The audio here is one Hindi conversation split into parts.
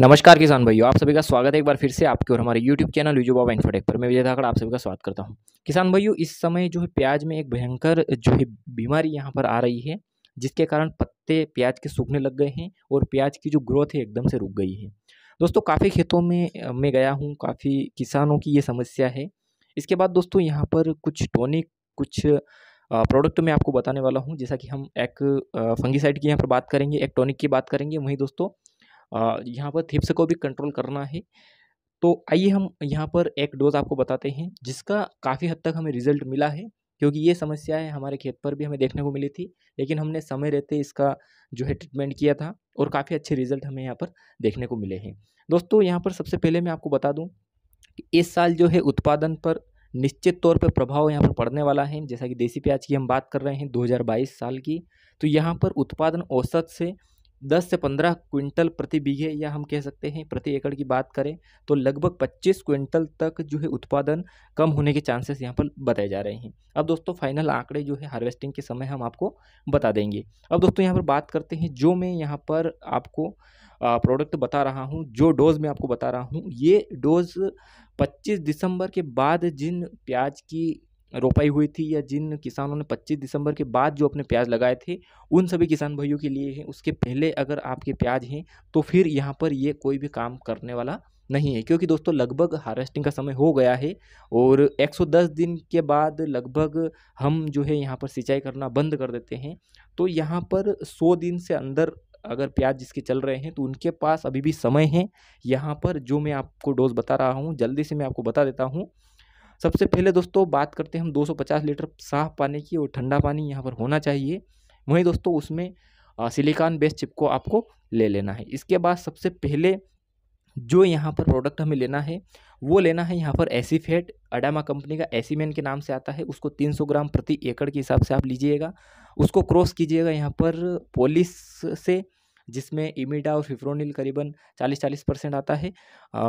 नमस्कार किसान भाइयों आप सभी का स्वागत है एक बार फिर से आपके और हमारे यूट्यूब चैनल यूजो बाबा इन्फोटेक पर मैं विजय धाकड़ आप सभी का स्वागत करता हूं किसान भाइयों इस समय जो है प्याज में एक भयंकर जो है बीमारी यहां पर आ रही है जिसके कारण पत्ते प्याज के सूखने लग गए हैं और प्याज की जो ग्रोथ है एकदम से रुक गई है दोस्तों काफ़ी खेतों में मैं गया हूँ काफ़ी किसानों की ये समस्या है इसके बाद दोस्तों यहाँ पर कुछ टोनिक कुछ प्रोडक्ट मैं आपको बताने वाला हूँ जैसा कि हम एक फंगीसाइड की यहाँ पर बात करेंगे एक टॉनिक की बात करेंगे वहीं दोस्तों यहाँ पर थिप्स को भी कंट्रोल करना है तो आइए हम यहाँ पर एक डोज आपको बताते हैं जिसका काफ़ी हद तक हमें रिजल्ट मिला है क्योंकि ये समस्या है हमारे खेत पर भी हमें देखने को मिली थी लेकिन हमने समय रहते इसका जो है ट्रीटमेंट किया था और काफ़ी अच्छे रिजल्ट हमें यहाँ पर देखने को मिले हैं दोस्तों यहाँ पर सबसे पहले मैं आपको बता दूँ कि इस साल जो है उत्पादन पर निश्चित तौर पर प्रभाव यहाँ पर पड़ने वाला है जैसा कि देसी प्याज की हम बात कर रहे हैं 2022 साल की तो यहाँ पर उत्पादन औसत से 10 से 15 क्विंटल प्रति बीघे या हम कह सकते हैं प्रति एकड़ की बात करें तो लगभग 25 क्विंटल तक जो है उत्पादन कम होने के चांसेस यहाँ पर बताए जा रहे हैं अब दोस्तों फाइनल आंकड़े जो है हार्वेस्टिंग के समय हम आपको बता देंगे अब दोस्तों यहाँ पर बात करते हैं जो मैं यहाँ पर आपको प्रोडक्ट बता रहा हूँ जो डोज़ मैं आपको बता रहा हूँ ये डोज़ 25 दिसंबर के बाद जिन प्याज की रोपाई हुई थी या जिन किसानों ने 25 दिसंबर के बाद जो अपने प्याज लगाए थे उन सभी किसान भाइयों के लिए हैं उसके पहले अगर आपके प्याज हैं तो फिर यहाँ पर ये कोई भी काम करने वाला नहीं है क्योंकि दोस्तों लगभग हार्वेस्टिंग का समय हो गया है और 110 दिन के बाद लगभग हम जो है यहाँ पर सिंचाई करना बंद कर देते हैं तो यहाँ पर 100 दिन से अंदर अगर प्याज जिसके चल रहे हैं तो उनके पास अभी भी समय है यहाँ पर जो मैं आपको डोज बता रहा हूँ जल्दी से मैं आपको बता देता हूँ सबसे पहले दोस्तों बात करते हैं हम पचास लीटर साफ पानी की और ठंडा पानी यहाँ पर होना चाहिए वहीं दोस्तों उसमें सिलिकॉन बेस चिप को आपको ले लेना है इसके बाद सबसे पहले जो यहाँ पर प्रोडक्ट हमें लेना है वो लेना है यहाँ पर एसी फेट अडामा कंपनी का एसी मैन के नाम से आता है उसको 300 ग्राम प्रति एकड़ के हिसाब से आप लीजिएगा उसको क्रॉस कीजिएगा यहाँ पर पॉलिस से जिसमें इमिडा और फिफ्रोनिल करीबन 40-40 परसेंट आता है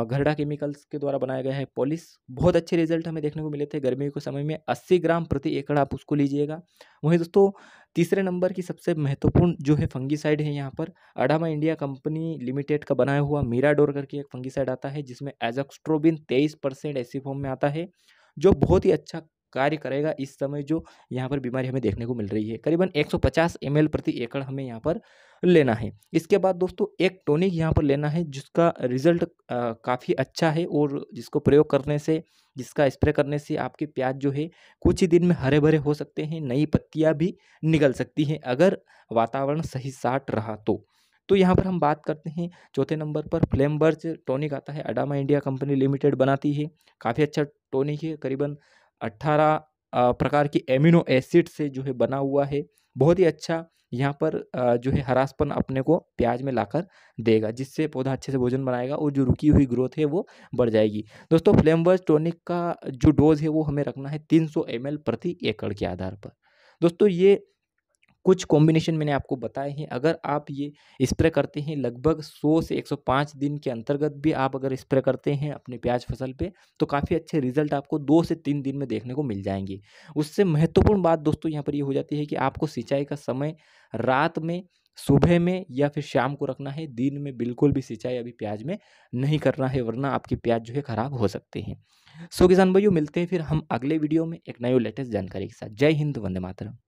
घरडा केमिकल्स के द्वारा बनाया गया है पॉलिस बहुत अच्छे रिजल्ट हमें देखने को मिले थे गर्मी के समय में 80 ग्राम प्रति एकड़ आप उसको लीजिएगा वहीं दोस्तों तीसरे नंबर की सबसे महत्वपूर्ण जो है फंगीसाइड है यहाँ पर अडामा इंडिया कंपनी लिमिटेड का बनाया हुआ मीराडोर करके एक फंगीसाइड आता है जिसमें एजक्स्ट्रोबिन तेईस परसेंट ऐसी फॉर्म में आता है जो बहुत ही अच्छा कार्य करेगा इस समय जो यहाँ पर बीमारी हमें देखने को मिल रही है करीबन 150 ml प्रति एकड़ हमें यहाँ पर लेना है इसके बाद दोस्तों एक टॉनिक यहाँ पर लेना है जिसका रिजल्ट काफ़ी अच्छा है और जिसको प्रयोग करने से जिसका स्प्रे करने से आपके प्याज जो है कुछ ही दिन में हरे भरे हो सकते हैं नई पत्तियाँ भी निकल सकती हैं अगर वातावरण सही साट रहा तो तो यहाँ पर हम बात करते हैं चौथे नंबर पर फ्लेम बर्च टॉनिक आता है अडामा इंडिया कंपनी लिमिटेड बनाती है काफ़ी अच्छा टॉनिक है करीबन अट्ठारह प्रकार की एमिनो एसिड से जो है बना हुआ है बहुत ही अच्छा यहाँ पर जो है हरासपन अपने को प्याज में लाकर देगा जिससे पौधा अच्छे से भोजन बनाएगा और जो रुकी हुई ग्रोथ है वो बढ़ जाएगी दोस्तों फ्लेमवर्स टॉनिक का जो डोज है वो हमें रखना है 300 सौ प्रति एकड़ के आधार पर दोस्तों ये कुछ कॉम्बिनेशन मैंने आपको बताए हैं अगर आप ये स्प्रे करते हैं लगभग 100 से 105 दिन के अंतर्गत भी आप अगर स्प्रे करते हैं अपने प्याज फसल पे तो काफ़ी अच्छे रिजल्ट आपको दो से तीन दिन में देखने को मिल जाएंगे उससे महत्वपूर्ण बात दोस्तों यहाँ पर ये यह हो जाती है कि आपको सिंचाई का समय रात में सुबह में या फिर शाम को रखना है दिन में बिल्कुल भी सिंचाई अभी प्याज में नहीं करना है वरना आपके प्याज जो है ख़राब हो सकते हैं सो किसान भाइयों मिलते हैं फिर हम अगले वीडियो में एक नई लेटेस्ट जानकारी के साथ जय हिंद वंदे मातरम